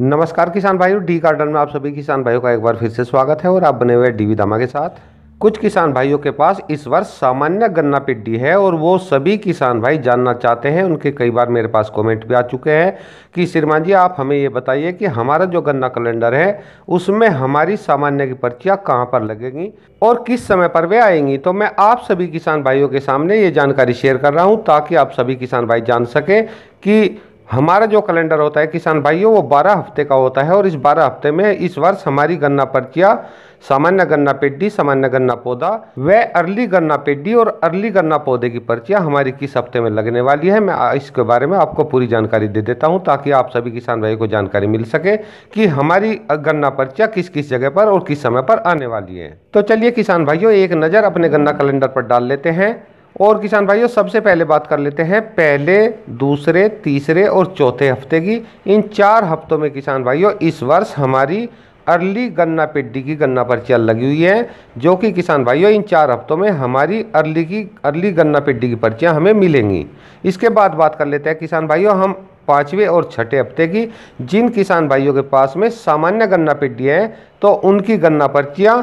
नमस्कार किसान भाइयों डी गार्डन में आप सभी किसान भाइयों का एक बार फिर से स्वागत है और आप बने हुए डीवी दामा के साथ कुछ किसान भाइयों के पास इस वर्ष सामान्य गन्ना पिड्डी है और वो सभी किसान भाई जानना चाहते हैं उनके कई बार मेरे पास कमेंट भी आ चुके हैं कि श्रीमान जी आप हमें ये बताइए कि हमारा जो गन्ना कैलेंडर है उसमें हमारी सामान्य की पर्चियाँ कहाँ पर लगेंगी और किस समय पर वे आएंगी तो मैं आप सभी किसान भाइयों के सामने ये जानकारी शेयर कर रहा हूँ ताकि आप सभी किसान भाई जान सकें कि हमारा जो कैलेंडर होता है किसान भाइयों वो 12 हफ्ते का होता है और इस 12 हफ्ते में इस वर्ष हमारी गन्ना पर्चिया सामान्य गन्ना पेड्डी सामान्य गन्ना पौधा व अर्ली गन्ना पेड्डी और अर्ली गन्ना पौधे की पर्चिया हमारी किस हफ्ते में लगने वाली है मैं इसके बारे में आपको पूरी जानकारी दे देता हूँ ताकि आप सभी किसान भाई को जानकारी मिल सके कि हमारी गन्ना पर्चिया किस किस जगह पर और किस समय पर आने वाली है तो चलिए किसान भाइयों एक नज़र अपने गन्ना कैलेंडर पर डाल लेते हैं और किसान भाइयों सबसे पहले बात कर लेते हैं पहले दूसरे तीसरे और चौथे हफ्ते की इन चार हफ्तों में किसान भाइयों इस वर्ष हमारी अर्ली गन्ना पिड्डी की गन्ना पर्चियाँ लगी हुई है जो कि किसान भाइयों इन चार हफ्तों में हमारी अर्ली की अर्ली गन्ना पिड्डी की पर्चियाँ हमें मिलेंगी इसके बाद बात कर लेते हैं किसान भाइयों हम पाँचवें और छठे हफ्ते की जिन किसान भाइयों के पास में सामान्य गन्ना पिड्डियाँ हैं तो उनकी गन्ना पर्चियाँ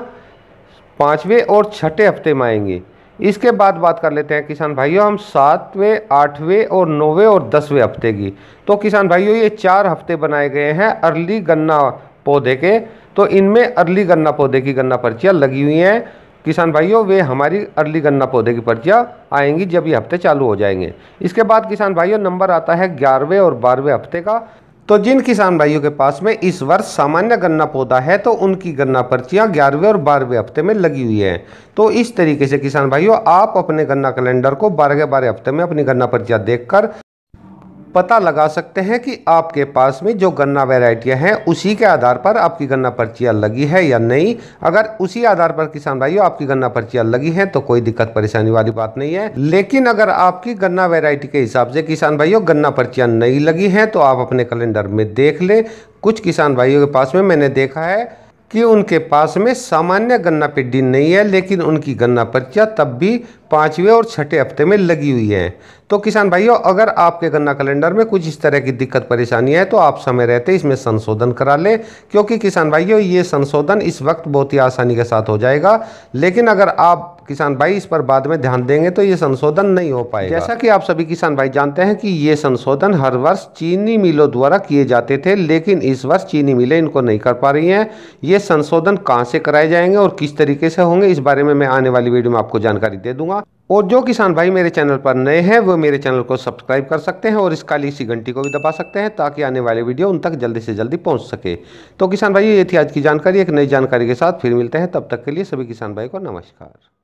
पाँचवें और छठे हफ्ते में आएंगी इसके बाद बात कर लेते हैं किसान भाइयों हम सातवें आठवें और नौवें और दसवें हफ्ते की तो किसान भाइयों ये चार हफ्ते बनाए गए हैं अर्ली गन्ना पौधे के तो इनमें अर्ली गन्ना पौधे की गन्ना पर्चियाँ लगी हुई हैं किसान भाइयों वे हमारी अर्ली गन्ना पौधे की पर्चियाँ आएंगी जब ये हफ्ते चालू हो जाएंगे इसके बाद किसान भाइयों नंबर आता है ग्यारहवें और बारहवें हफ्ते का तो जिन किसान भाइयों के पास में इस वर्ष सामान्य गन्ना पौधा है तो उनकी गन्ना पर्चियां ग्यारहवें और बारहवें हफ्ते में लगी हुई हैं तो इस तरीके से किसान भाइयों आप अपने गन्ना कैलेंडर को बारहवें बारह हफ्ते में अपनी गन्ना पर्चियां देखकर पता लगा सकते हैं कि आपके पास में जो गन्ना वेराइटियाँ हैं उसी के आधार पर आपकी गन्ना पर्चियाँ लगी है या नहीं अगर उसी आधार पर किसान भाइयों आपकी गन्ना पर्चियाँ लगी हैं तो कोई दिक्कत परेशानी वाली बात नहीं है लेकिन अगर आपकी गन्ना वेराइटी के हिसाब से किसान भाइयों गन्ना पर्चियाँ नहीं लगी हैं तो आप अपने कैलेंडर में देख लें कुछ किसान भाइयों के पास में मैंने देखा है कि उनके पास में सामान्य गन्ना पिड्डी नहीं है लेकिन उनकी गन्ना पर्चियाँ तब भी पाँचवें और छठे हफ्ते में लगी हुई हैं तो किसान भाइयों अगर आपके गन्ना कैलेंडर में कुछ इस तरह की दिक्कत परेशानी है तो आप समय रहते इसमें संशोधन करा लें क्योंकि किसान भाइयों ये संशोधन इस वक्त बहुत ही आसानी के साथ हो जाएगा लेकिन अगर आप किसान भाई इस पर बाद में ध्यान देंगे तो ये संशोधन नहीं हो पाएगा जैसा कि आप सभी किसान भाई जानते हैं कि ये संशोधन हर वर्ष चीनी मिलों द्वारा किए जाते थे लेकिन इस वर्ष चीनी मिलें इनको नहीं कर पा रही हैं ये संशोधन कहाँ से कराए जाएंगे और किस तरीके से होंगे इस बारे में मैं आने वाली वीडियो में आपको जानकारी दे दूंगा और जो किसान भाई मेरे चैनल पर नए हैं वो मेरे चैनल को सब्सक्राइब कर सकते हैं और इस काली सी घंटी को भी दबा सकते हैं ताकि आने वाले वीडियो उन तक जल्दी से जल्दी पहुंच सके तो किसान भाई ये थी आज की जानकारी एक नई जानकारी के साथ फिर मिलते हैं तब तक के लिए सभी किसान भाई को नमस्कार